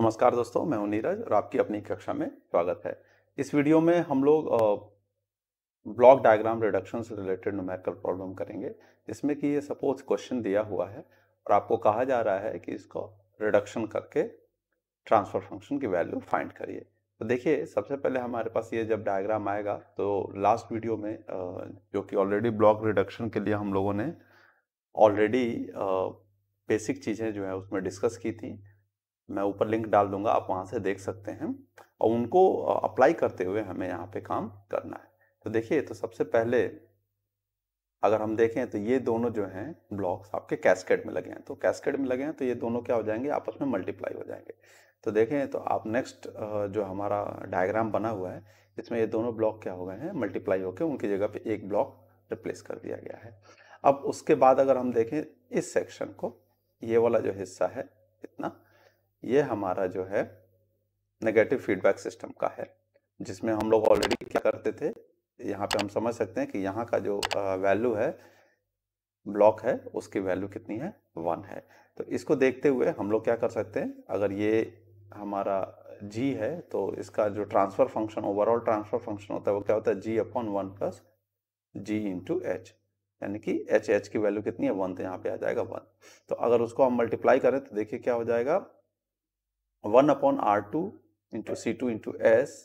नमस्कार दोस्तों मैं हूं नीरज और आपकी अपनी कक्षा में स्वागत है इस वीडियो में हम लोग ब्लॉक डायग्राम रिडक्शन से रिलेटेड नोमैकल प्रॉब्लम करेंगे जिसमें कि ये सपोज क्वेश्चन दिया हुआ है और आपको कहा जा रहा है कि इसको रिडक्शन करके ट्रांसफर फंक्शन की वैल्यू फाइंड करिए तो देखिए सबसे पहले हमारे पास ये जब डायग्राम आएगा तो लास्ट वीडियो में जो कि ऑलरेडी ब्लॉक रिडक्शन के लिए हम लोगों ने ऑलरेडी बेसिक चीज़ें जो है उसमें डिस्कस की थी मैं ऊपर लिंक डाल दूंगा आप वहाँ से देख सकते हैं और उनको अप्लाई करते हुए हमें यहाँ पे काम करना है तो देखिए तो सबसे पहले अगर हम देखें तो ये दोनों जो हैं ब्लॉक्स आपके कैस्केड में लगे हैं तो कैस्केड में लगे हैं तो ये दोनों क्या हो जाएंगे आपस में मल्टीप्लाई हो जाएंगे तो देखें तो आप नेक्स्ट जो हमारा डायग्राम बना हुआ है इसमें ये दोनों ब्लॉक क्या हो गए हैं मल्टीप्लाई होकर उनकी जगह पे एक ब्लॉक रिप्लेस कर दिया गया है अब उसके बाद अगर हम देखें इस सेक्शन को ये वाला जो हिस्सा है इतना ये हमारा जो है नेगेटिव फीडबैक सिस्टम का है जिसमें हम लोग ऑलरेडी क्या करते थे यहाँ पे हम समझ सकते हैं कि यहाँ का जो वैल्यू है ब्लॉक है उसकी वैल्यू कितनी है वन है तो इसको देखते हुए हम लोग क्या कर सकते हैं अगर ये हमारा जी है तो इसका जो transfer function overall transfer function होता है वो क्या होता है G upon one plus G into H यानी कि एच एच की वैल्यू कितनी है वन तो यहाँ पे आ जाएगा वन तो अगर उसको हम मल्टीप्लाई करें तो देखिए क्या हो जाएगा one upon R two into C two into S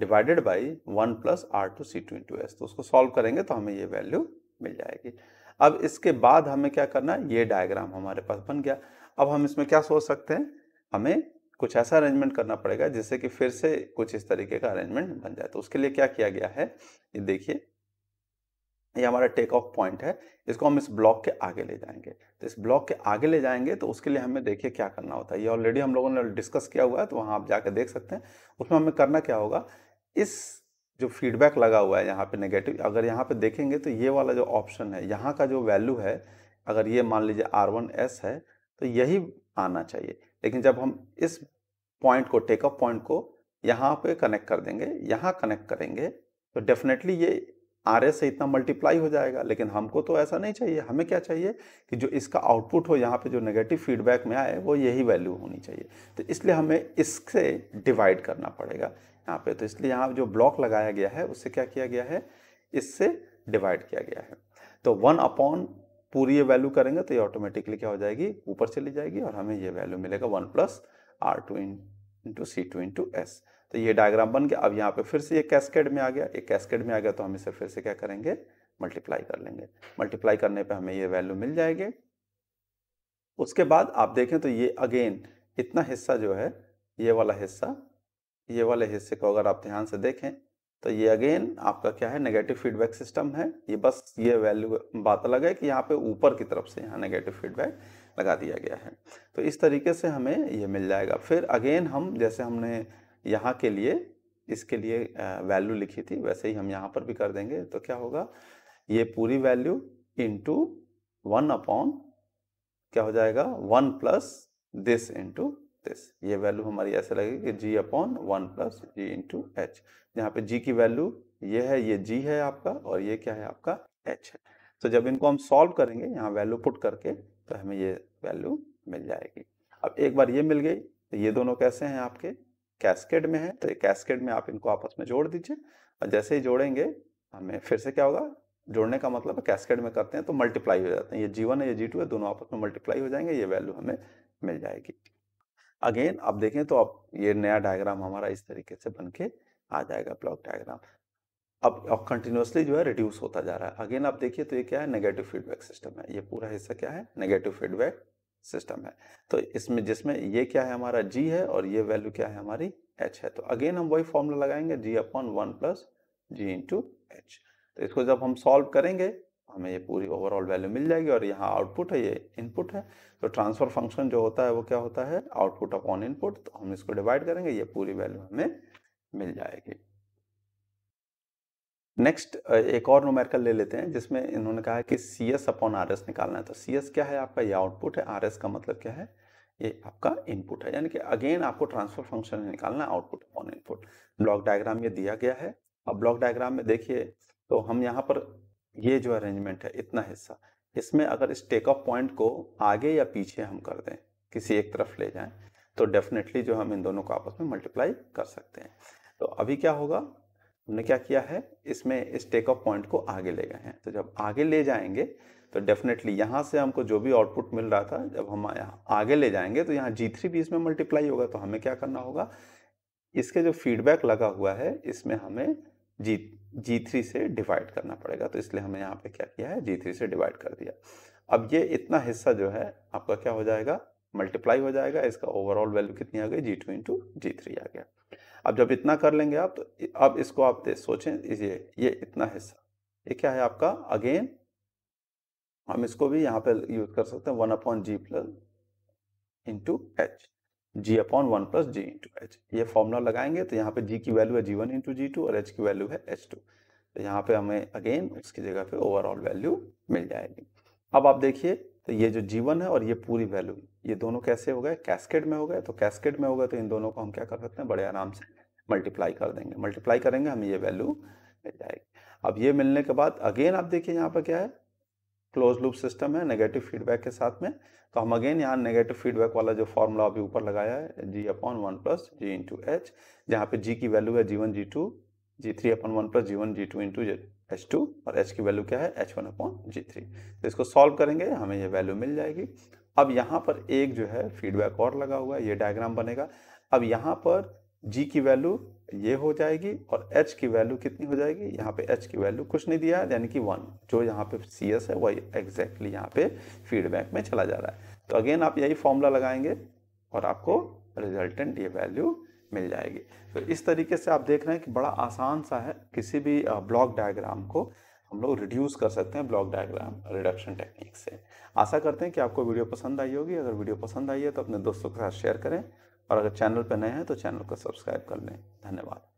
divided by one plus R two C two into S तो उसको सॉल्व करेंगे तो हमें ये वैल्यू मिल जाएगी अब इसके बाद हमें क्या करना है ये डायग्राम हमारे पास बन गया अब हम इसमें क्या सोच सकते हैं हमें कुछ ऐसा अरेंजमेंट करना पड़ेगा जिससे कि फिर से कुछ इस तरीके का अरेंजमेंट बन जाए तो उसके लिए क्या किया गया है ये देखिए ये हमारा टेक ऑफ पॉइंट है इसको हम इस ब्लॉक के आगे ले जाएंगे तो इस ब्लॉक के आगे ले जाएंगे तो उसके लिए हमें देखिए क्या करना होता है ये ऑलरेडी हम लोगों ने डिस्कस किया हुआ है तो वहाँ आप जाके देख सकते हैं उसमें हमें करना क्या होगा इस जो फीडबैक लगा हुआ है यहाँ पे नेगेटिव अगर यहाँ पे देखेंगे तो ये वाला जो ऑप्शन है यहाँ का जो वैल्यू है अगर ये मान लीजिए आर वन एस है तो यही आना चाहिए लेकिन जब हम इस पॉइंट को टेकअप पॉइंट को यहाँ पे कनेक्ट कर देंगे यहाँ कनेक्ट करेंगे तो डेफिनेटली ये आर से इतना मल्टीप्लाई हो जाएगा लेकिन हमको तो ऐसा नहीं चाहिए हमें क्या चाहिए कि जो इसका आउटपुट हो यहाँ पे जो नेगेटिव फीडबैक में आए वो यही वैल्यू होनी चाहिए तो इसलिए हमें इससे डिवाइड करना पड़ेगा यहाँ पे तो इसलिए यहाँ जो ब्लॉक लगाया गया है उससे क्या किया गया है इससे डिवाइड किया गया है तो वन अपॉन पूरी ये वैल्यू करेंगे तो ये ऑटोमेटिकली क्या हो जाएगी ऊपर चली जाएगी और हमें ये वैल्यू मिलेगा one plus R two in into C two into S तो ये डायग्राम बन गया अब यहाँ पे फिर से ये कैस्केड में आ गया ये कैस्केड में आ गया तो हम इसे फिर से क्या करेंगे मल्टीप्लाई कर लेंगे मल्टीप्लाई करने पे हमें ये वैल्यू मिल जाएगी उसके बाद आप देखें तो ये अगेन इतना हिस्सा जो है ये वाला हिस्सा ये वाले हिस्से को अगर आप ध्यान से देखें तो ये अगेन आपका क्या है नेगेटिव फीडबैक सिस्टम है ये बस ये वैल्यू बात अलग है कि यहाँ पे ऊपर की तरफ से यहाँ नेगेटिव फीडबैक लगा दिया गया है तो इस तरीके से हमें ये मिल जाएगा फिर अगेन हम जैसे हमने यहाँ के लिए इसके लिए वैल्यू लिखी थी वैसे ही हम यहाँ पर भी कर देंगे तो क्या होगा ये पूरी वैल्यू इंटू वन अपॉन क्या हो जाएगा one plus this into this ये वैल्यू हमारी ऐसे लगेगी G upon one plus G into H यहाँ पे जी की वैल्यू ये है ये जी है आपका और ये क्या है आपका एच है तो जब इनको हम सॉल्व करेंगे यहाँ वैल्यू पुट करके तो हमें ये वैल्यू मिल जाएगी अब एक बार ये मिल गई तो ये दोनों कैसे हैं आपके कैस्केड में है तो कैस्केड में आप इनको आपस में जोड़ दीजिए और जैसे ही जोड़ेंगे हमें फिर से क्या होगा जोड़ने का मतलब है कैस्केड में करते हैं तो मल्टीप्लाई हो जाते हैं ये जीवन है ये जी है दोनों आपस में मल्टीप्लाई हो जाएंगे ये वैल्यू हमें मिल जाएगी अगेन आप देखें तो आप ये नया डायग्राम हमारा इस तरीके से बन के आ जाएगा ब्लॉक डायग्राम अब अब कंटिन्यूसली जो है रिड्यूस होता जा रहा है अगेन आप देखिए तो ये क्या है नेगेटिव फीडबैक सिस्टम है ये पूरा हिस्सा क्या है नेगेटिव फीडबैक सिस्टम है तो इसमें जिसमें ये क्या है हमारा जी है और ये वैल्यू क्या है हमारी एच है तो अगेन हम वही फॉर्मूला लगाएंगे G upon one plus G into H तो इसको जब हम सॉल्व करेंगे हमें ये पूरी ओवरऑल वैल्यू मिल जाएगी और यहाँ आउटपुट है ये इनपुट है तो ट्रांसफर फंक्शन जो होता है वो क्या होता है आउटपुट अपॉन इनपुट तो हम इसको डिवाइड करेंगे ये पूरी वैल्यू हमें मिल जाएगी नेक्स्ट एक और नोमेरिकल ले लेते हैं जिसमें इन्होंने कहा कि C S upon R S निकालना है तो सी एस क्या है आपका ये आउटपुट है आर एस का मतलब क्या है ये आपका इनपुट है यानी कि अगेन आपको ट्रांसफर फंक्शन निकालना output upon input block diagram ये दिया गया है अब ब्लॉक डायग्राम में देखिए तो हम यहाँ पर ये जो अरेंजमेंट है इतना हिस्सा इसमें अगर इस टेक ऑफ पॉइंट को आगे या पीछे हम कर दें किसी एक तरफ ले जाएं तो डेफिनेटली जो हम इन दोनों को आपस में मल्टीप्लाई कर सकते हैं तो अभी क्या होगा हमने क्या किया है इसमें इस टेक ऑफ पॉइंट को आगे ले गए हैं तो जब आगे ले जाएंगे तो डेफिनेटली यहाँ से हमको जो भी आउटपुट मिल रहा था जब हम आगे ले जाएंगे तो यहाँ जी थ्री भी इसमें मल्टीप्लाई होगा तो हमें क्या करना होगा इसके जो फीडबैक लगा हुआ है इसमें हमें जी जी थ्री से डिवाइड करना पड़ेगा तो इसलिए हमें यहाँ पे क्या किया है जी थ्री से डिवाइड कर दिया अब ये इतना हिस्सा जो है आपका क्या हो जाएगा मल्टीप्लाई हो जाएगा इसका ओवरऑल वैल्यू कितनी आ गई G two into G three आ गया अब जब इतना कर लेंगे आप तो अब इसको आप सोचें ये ये इतना हिस्सा ये क्या है आपका अगेन हम इसको भी यहाँ पे यूज कर सकते हैं one upon G plus into H G upon one plus G into H ये फॉर्मूला लगाएंगे तो यहाँ पे जी की वैल्यू है G one into G two और एच की वैल्यू है एच टू तो यहाँ पे हमें अगेन इसकी जगह पे ओवरऑल वैल्यू मिल जाएगी अब आप देखिए तो ये जो जीवन है और ये पूरी वैल्यू ये दोनों कैसे हो गए कैस्केड में हो गए तो कैस्केड में हो गए तो इन दोनों को हम क्या कर सकते हैं बड़े आराम से मल्टीप्लाई कर देंगे मल्टीप्लाई करेंगे हमें ये वैल्यू मिल जाएगी अब ये मिलने के बाद अगेन आप देखिए यहाँ पर क्या है क्लोज लूप सिस्टम है नेगेटिव फीडबैक के साथ में तो हम अगेन यहाँ नेगेटिव फीडबैक वाला जो फॉर्मूला अभी ऊपर लगाया है G upon one plus G into H जहाँ पे जी की वैल्यू है G one G two G three upon one plus G one G two into H2 और H की वैल्यू क्या है H1 वन अपॉन जी थ्री तो इसको सॉल्व करेंगे हमें ये वैल्यू मिल जाएगी अब यहाँ पर एक जो है फीडबैक और लगा हुआ है ये डायग्राम बनेगा अब यहाँ पर G की वैल्यू ये हो जाएगी और H की वैल्यू कितनी हो जाएगी यहाँ पे H की वैल्यू कुछ नहीं दिया यानी कि वन जो यहाँ पे सी एस है वही एग्जैक्टली यहाँ पे फीडबैक में चला जा रहा है तो अगेन आप यही फॉर्मूला लगाएंगे और आपको रिजल्टेंट ये वैल्यू मिल जाएगी तो इस तरीके से आप देख रहे हैं कि बड़ा आसान सा है किसी भी ब्लॉक डायग्राम को हम लोग रिड्यूस कर सकते हैं ब्लॉक डायग्राम रिडक्शन टेक्निक से आशा करते हैं कि आपको वीडियो पसंद आई होगी अगर वीडियो पसंद आई है तो अपने दोस्तों के साथ शेयर करें और अगर चैनल पर नए हैं तो चैनल को सब्सक्राइब कर लें धन्यवाद